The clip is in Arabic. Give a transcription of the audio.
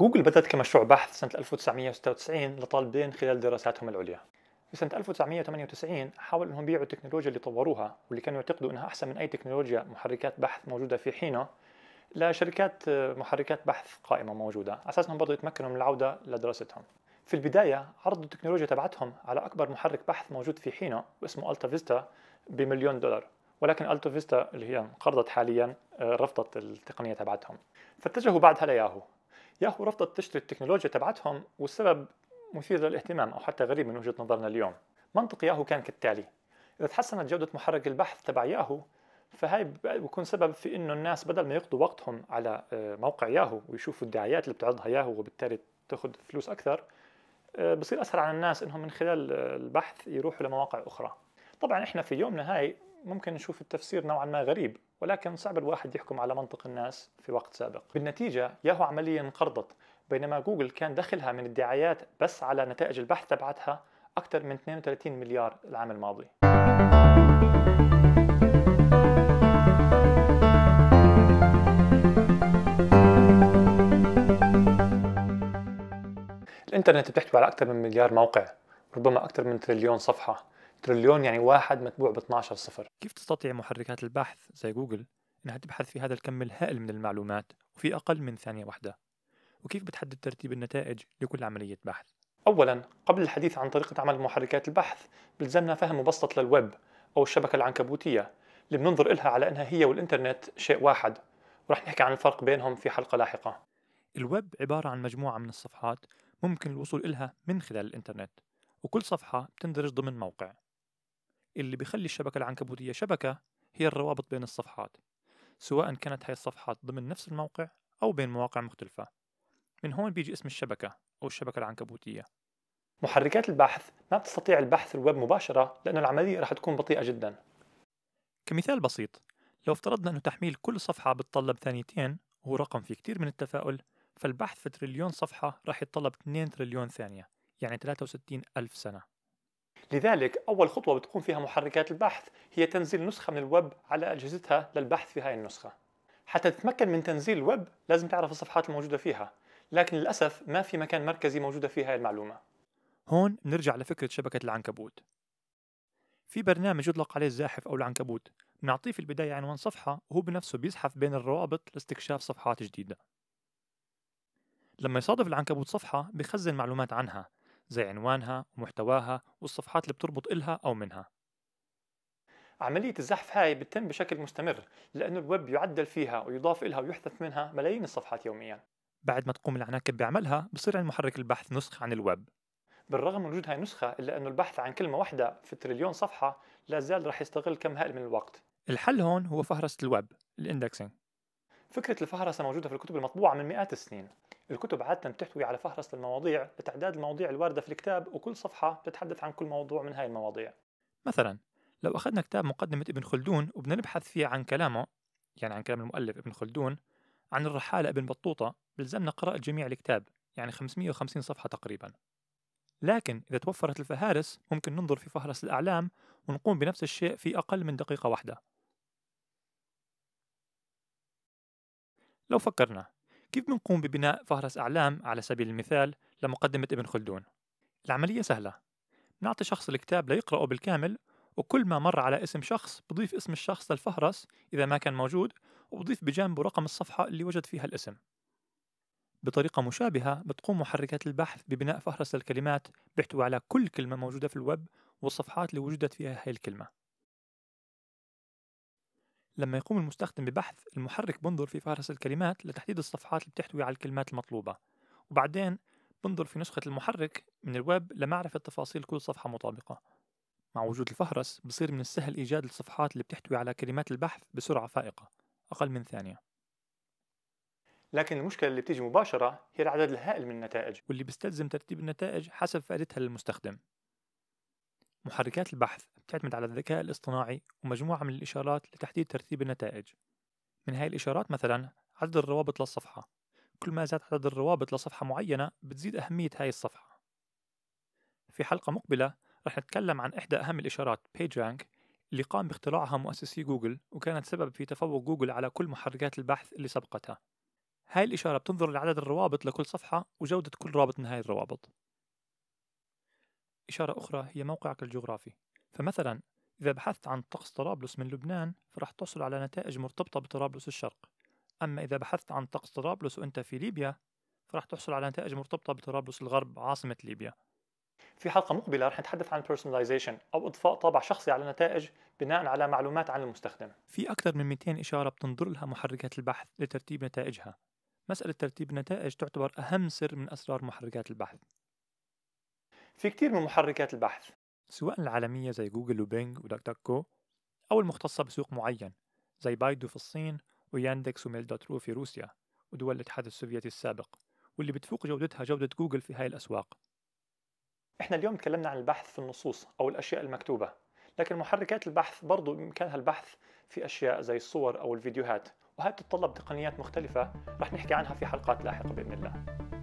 جوجل بدأت كمشروع بحث سنة 1996 لطالبين خلال دراساتهم العليا في سنة 1998 حاولوا أنهم يبيعوا التكنولوجيا اللي طوروها واللي كانوا يعتقدوا أنها أحسن من أي تكنولوجيا محركات بحث موجودة في حينه لشركات محركات بحث قائمة موجودة على أساس أنهم برضو يتمكنوا من العودة لدراستهم في البداية عرضوا التكنولوجيا تبعتهم على أكبر محرك بحث موجود في حينه واسمه ألتا فيستا بمليون دولار ولكن ألتا فيستا اللي هي انقرضت حاليا آه، رفضت التقنية تبعتهم فاتجهوا بعدها لياهو ياهو رفضت تشتري التكنولوجيا تبعتهم والسبب مثير للاهتمام أو حتى غريب من وجهة نظرنا اليوم منطق ياهو كان كالتالي إذا تحسنت جودة محرك البحث تبع ياهو فهي بيكون سبب في انه الناس بدل ما يقضوا وقتهم على آه، موقع ياهو ويشوفوا الدعايات اللي بتعرضها ياهو وبالتالي تاخذ فلوس اكثر آه، بصير اسهل على الناس انهم من خلال آه، البحث يروحوا لمواقع اخرى طبعا احنا في يومنا هاي ممكن نشوف التفسير نوعا ما غريب ولكن صعب الواحد يحكم على منطق الناس في وقت سابق بالنتيجة ياهو عمليا انقرضت بينما جوجل كان دخلها من الدعايات بس على نتائج البحث تبعتها أكثر من 32 مليار العام الماضي الانترنت بتحتوي على أكثر من مليار موقع ربما أكثر من تريليون صفحة تريليون يعني واحد متبوع ب 12 صفر كيف تستطيع محركات البحث زي جوجل انها تبحث في هذا الكم الهائل من المعلومات وفي اقل من ثانيه واحده وكيف بتحدد ترتيب النتائج لكل عمليه بحث اولا قبل الحديث عن طريقه عمل محركات البحث بلزمنا فهم مبسط للويب او الشبكه العنكبوتيه اللي بننظر إلها على أنها هي والإنترنت شيء واحد ورح نحكي عن الفرق بينهم في حلقة لاحقة الويب عبارة عن مجموعة من الصفحات ممكن الوصول إلها من خلال الإنترنت وكل صفحة بتندرج ضمن موقع اللي بيخلي الشبكة العنكبوتية شبكة هي الروابط بين الصفحات سواء كانت هاي الصفحات ضمن نفس الموقع أو بين مواقع مختلفة من هون بيجي اسم الشبكة أو الشبكة العنكبوتية محركات البحث ما بتستطيع البحث الويب مباشرة لأن العملية رح تكون بطيئة جدا كمثال بسيط لو افترضنا أن تحميل كل صفحة بتطلب ثانيتين وهو رقم فيه كتير من التفاؤل فالبحث في تريليون صفحة راح يتطلب 2 تريليون ثانية يعني 63 ألف سنة لذلك أول خطوة بتقوم فيها محركات البحث هي تنزيل نسخة من الويب على أجهزتها للبحث في هاي النسخة حتى تتمكن من تنزيل الويب لازم تعرف الصفحات الموجودة فيها لكن للأسف ما في مكان مركزي موجودة فيه هاي المعلومة هون نرجع لفكرة شبكة العنكبوت في برنامج يطلق عليه الزاحف أو العنكبوت بنعطيه في البداية عنوان صفحة وهو بنفسه بيزحف بين الروابط لاستكشاف صفحات جديدة لما يصادف العنكبوت صفحة بخزن معلومات عنها زي عنوانها ومحتواها والصفحات اللي بتربط إلها أو منها عملية الزحف هاي بتتم بشكل مستمر لأنه الويب يعدل فيها ويضاف إلها ويحذف منها ملايين الصفحات يوميا بعد ما تقوم العناكب بعملها بصير عند محرك البحث نسخة عن الويب بالرغم من وجود هاي النسخة إلا أنه البحث عن كلمة واحدة في تريليون صفحة لا زال رح يستغل كم هائل من الوقت الحل هون هو فهرسة الويب الاندكسينج فكرة الفهرسة موجودة في الكتب المطبوعة من مئات السنين الكتب عادة بتحتوي على فهرس للمواضيع لتعداد المواضيع الواردة في الكتاب وكل صفحة تتحدث عن كل موضوع من هاي المواضيع مثلا لو أخذنا كتاب مقدمة ابن خلدون وبنبحث فيه عن كلامه يعني عن كلام المؤلف ابن خلدون عن الرحالة ابن بطوطة بلزمنا قراءة جميع الكتاب يعني 550 صفحة تقريبا لكن إذا توفرت الفهارس ممكن ننظر في فهرس الأعلام ونقوم بنفس الشيء في أقل من دقيقة واحدة لو فكرنا كيف بنقوم ببناء فهرس أعلام على سبيل المثال لمقدمة ابن خلدون؟ العملية سهلة نعطي شخص الكتاب ليقرأه بالكامل وكل ما مر على اسم شخص بضيف اسم الشخص للفهرس إذا ما كان موجود وبضيف بجانبه رقم الصفحة اللي وجد فيها الاسم بطريقة مشابهة بتقوم محركات البحث ببناء فهرس للكلمات بيحتوي على كل كلمة موجودة في الويب والصفحات اللي وجدت فيها هاي الكلمة لما يقوم المستخدم ببحث المحرك بنظر في فهرس الكلمات لتحديد الصفحات اللي بتحتوي على الكلمات المطلوبة وبعدين بنظر في نسخة المحرك من الويب لمعرفة تفاصيل كل صفحة مطابقة مع وجود الفهرس بصير من السهل إيجاد الصفحات اللي بتحتوي على كلمات البحث بسرعة فائقة أقل من ثانية لكن المشكلة اللي بتيجي مباشرة هي العدد الهائل من النتائج واللي بيستلزم ترتيب النتائج حسب فائدتها للمستخدم محركات البحث بتعتمد على الذكاء الاصطناعي ومجموعة من الإشارات لتحديد ترتيب النتائج من هاي الإشارات مثلا عدد الروابط للصفحة كل ما زاد عدد الروابط لصفحة معينة بتزيد أهمية هاي الصفحة في حلقة مقبلة رح نتكلم عن إحدى أهم الإشارات PageRank اللي قام باختراعها مؤسسي جوجل وكانت سبب في تفوق جوجل على كل محركات البحث اللي سبقتها هاي الإشارة بتنظر لعدد الروابط لكل صفحة وجودة كل رابط من هاي الروابط إشارة أخرى هي موقعك الجغرافي فمثلا إذا بحثت عن طقس طرابلس من لبنان فرح تحصل على نتائج مرتبطة بطرابلس الشرق أما إذا بحثت عن طقس طرابلس وأنت في ليبيا فرح تحصل على نتائج مرتبطة بطرابلس الغرب عاصمة ليبيا في حلقة مقبلة رح نتحدث عن personalization أو إضفاء طابع شخصي على نتائج بناء على معلومات عن المستخدم في أكثر من 200 إشارة بتنظر لها محركات البحث لترتيب نتائجها مسألة ترتيب النتائج تعتبر أهم سر من أسرار محركات البحث في كتير من محركات البحث سواء العالمية زي جوجل وبينج ودك دك كو أو المختصة بسوق معين زي بايدو في الصين وياندكس وميل دوت رو في روسيا ودول الاتحاد السوفيتي السابق واللي بتفوق جودتها جودة جوجل في هاي الأسواق احنا اليوم تكلمنا عن البحث في النصوص أو الأشياء المكتوبة لكن محركات البحث برضو بإمكانها البحث في أشياء زي الصور أو الفيديوهات وهي بتتطلب تقنيات مختلفة رح نحكي عنها في حلقات لاحقة بإذن الله